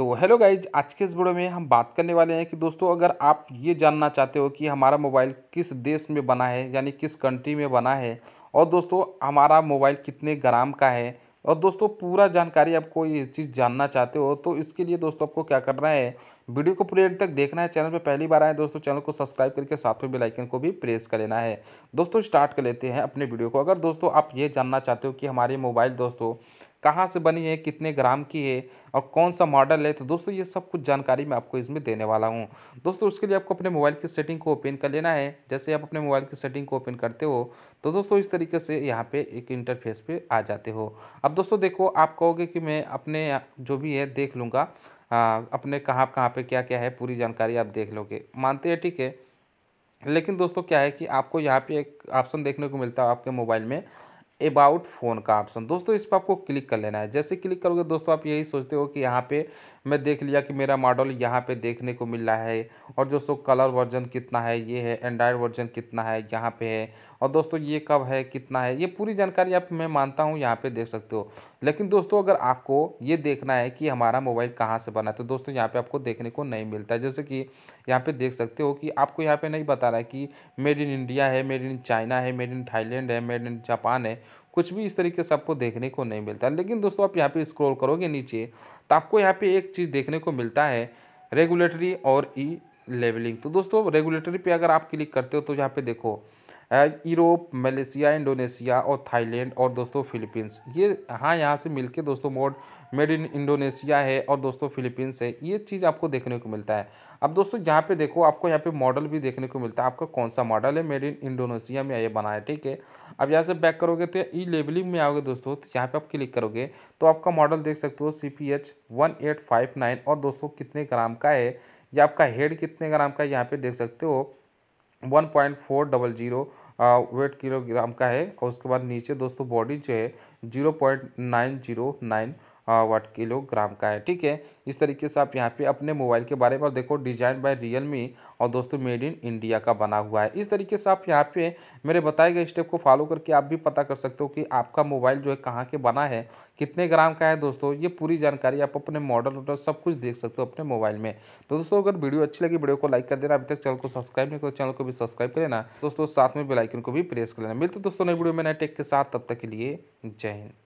तो hello guys आज के इस वीडियो में हम बात करने वाले हैं कि दोस्तों अगर आप ये जानना चाहते हो कि हमारा मोबाइल किस देश में बना है यानी किस कंट्री में बना है और दोस्तों हमारा मोबाइल कितने ग्राम का है और दोस्तों पूरा जानकारी आपको ये चीज़ जानना चाहते हो तो इसके लिए दोस्तों आपको क्या करना है वीडियो को पूरे एंड तक देखना है चैनल पर पहली बार आए दोस्तों चैनल को सब्सक्राइब करके साथ में बेल आइकन को भी प्रेस कर लेना है दोस्तों स्टार्ट कर लेते हैं अपने वीडियो को अगर दोस्तों आप ये जानना चाहते हो कि हमारे मोबाइल दोस्तों कहाँ से बनी है कितने ग्राम की है और कौन सा मॉडल है तो दोस्तों ये सब कुछ जानकारी मैं आपको इसमें देने वाला हूँ दोस्तों उसके लिए आपको अपने मोबाइल की सेटिंग को ओपन कर लेना है जैसे आप अपने मोबाइल की सेटिंग को ओपन करते हो तो दोस्तों इस तरीके से यहाँ पे एक इंटरफेस पे आ जाते हो अब दोस्तों देखो आप कहोगे कि मैं अपने जो भी है देख लूँगा अपने कहाँ कहाँ पर क्या क्या है पूरी जानकारी आप देख लोगे मानते हैं ठीक है लेकिन दोस्तों क्या है कि आपको यहाँ पे एक ऑप्शन देखने को मिलता है आपके मोबाइल में अबाउट फ़ोन का ऑप्शन दोस्तों इस पर आपको क्लिक कर लेना है जैसे क्लिक करोगे दोस्तों आप यही सोचते हो कि यहाँ पे मैं देख लिया कि मेरा मॉडल यहाँ पे देखने को मिल रहा है और दोस्तों कलर वर्जन कितना है ये है एंड्रॉयड वर्जन कितना है यहाँ पे है और दोस्तों ये कब है कितना है ये पूरी जानकारी आप मैं मानता हूँ यहाँ पे देख सकते हो लेकिन दोस्तों अगर आपको ये देखना है कि हमारा मोबाइल कहाँ से बना तो दोस्तों यहाँ पे आपको देखने को नहीं मिलता है जैसे कि यहाँ पे देख सकते हो कि आपको यहाँ पे नहीं बता रहा है कि मेड इन इंडिया है मेड इन चाइना है मेड इन थाईलैंड है मेड इन जापान है कुछ भी इस तरीके से आपको देखने को नहीं मिलता लेकिन दोस्तों आप यहाँ पे स्क्रॉल करोगे नीचे तो आपको यहाँ पे एक चीज़ देखने को मिलता है रेगुलेटरी और ई लेवलिंग तो दोस्तों रेगुलेटरी पे अगर आप क्लिक करते हो तो यहाँ पे देखो यूरोप मलेशिया इंडोनेशिया और थाईलैंड और दोस्तों फिलीपींस ये हाँ यहाँ से मिलके दोस्तों मोड मेड इन इंडोनेशिया है और दोस्तों फिलीपींस है ये चीज़ आपको देखने को मिलता है अब दोस्तों यहाँ पे देखो आपको यहाँ पे मॉडल भी देखने को मिलता है आपका कौन सा मॉडल है मेड इन इंडोनेशिया में ये बना है ठीक है अब यहाँ से बैक करोगे तो ई लेबलिंग में आओगे दोस्तों तो यहाँ पे आप क्लिक करोगे तो आपका मॉडल देख सकते हो C P H one eight five nine और दोस्तों कितने ग्राम का है या आपका हेड कितने ग्राम का है यहाँ पर देख सकते हो one point four double zero weight kilogram का है और उसके बाद नीचे दोस्तों बॉडी जो है zero point nine zero nine weight kilogram का है ठीक है इस तरीके से आप यहाँ पे अपने मोबाइल के बारे में देखो डिजाइन बाय रियलमी और दोस्तों मेड इन इंडिया का बना हुआ है इस तरीके से आप यहाँ पे मेरे बताए गए स्टेप को फॉलो करके आप भी पता कर सकते हो कि आपका मोबाइल जो है कहाँ के बना है कितने ग्राम का है दोस्तों ये पूरी जानकारी आप अपने मॉडल वॉडल सब कुछ देख सकते हो अपने मोबाइल में तो दोस्तों अगर वीडियो अच्छी लगी वीडियो को लाइक कर देना अभी तक चैनल को सब्सक्राइब नहीं करो चैनल को भी सब्सक्राइब कर लेना दोस्तों साथ में बेलाइकन को भी प्रेस कर लेना मिलते दोस्तों नई वीडियो में नए टेक के साथ तब तक के लिए जय हिंद